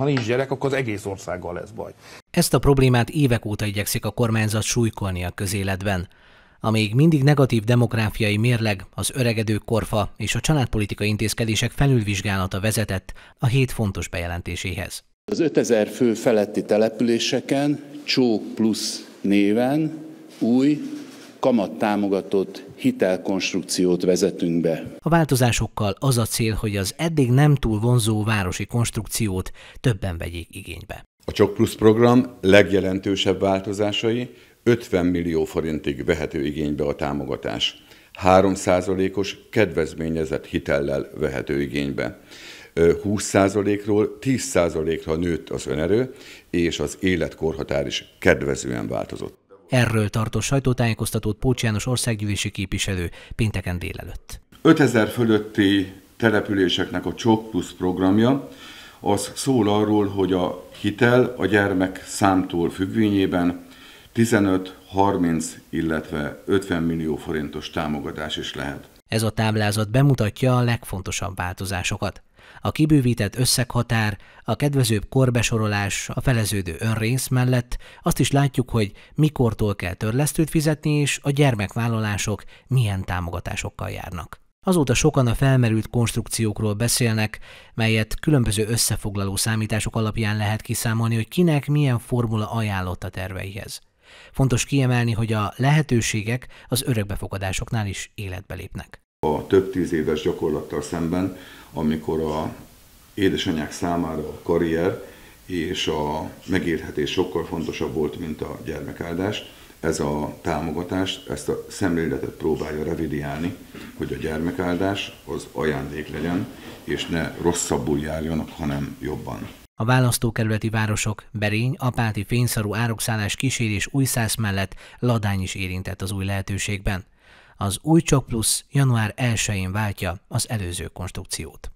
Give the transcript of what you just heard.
Ha nincs gyerek, akkor az egész országgal lesz baj. Ezt a problémát évek óta igyekszik a kormányzat súlykolni a közéletben. A még mindig negatív demográfiai mérleg, az öregedő korfa és a családpolitikai intézkedések felülvizsgálata vezetett a hét fontos bejelentéséhez. Az 5000 fő feletti településeken Csók plusz néven új kamattámogatott hitelkonstrukciót vezetünk be. A változásokkal az a cél, hogy az eddig nem túl vonzó városi konstrukciót többen vegyék igénybe. A Csok Plusz program legjelentősebb változásai 50 millió forintig vehető igénybe a támogatás. 3%-os kedvezményezett hitellel vehető igénybe. 20%-ról 10%-ra nőtt az önerő, és az életkorhatár is kedvezően változott. Erről tartott sajtótájékoztatót Pócs János országgyűlési képviselő pénteken délelőtt. 5000 fölötti településeknek a Csók Plusz programja, az szól arról, hogy a hitel a gyermek számtól függvényében 15, 30, illetve 50 millió forintos támogatás is lehet. Ez a táblázat bemutatja a legfontosabb változásokat. A kibővített összeghatár, a kedvezőbb korbesorolás, a feleződő önrész mellett azt is látjuk, hogy mikortól kell törlesztőt fizetni, és a gyermekvállalások milyen támogatásokkal járnak. Azóta sokan a felmerült konstrukciókról beszélnek, melyet különböző összefoglaló számítások alapján lehet kiszámolni, hogy kinek milyen formula ajánlott a terveihez. Fontos kiemelni, hogy a lehetőségek az örökbefogadásoknál is életbe lépnek a több tíz éves gyakorlattal szemben, amikor a édesanyák számára a karrier és a megérhetés sokkal fontosabb volt, mint a gyermekáldás. Ez a támogatást, ezt a szemléletet próbálja revidiálni, hogy a gyermekáldás az ajándék legyen, és ne rosszabbul járjanak, hanem jobban. A választókerületi városok Berény, Apáti, Fényszarú, Árokszállás, Kísérés, Újszász mellett Ladány is érintett az új lehetőségben. Az új Csok plusz január 1-én váltja az előző konstrukciót.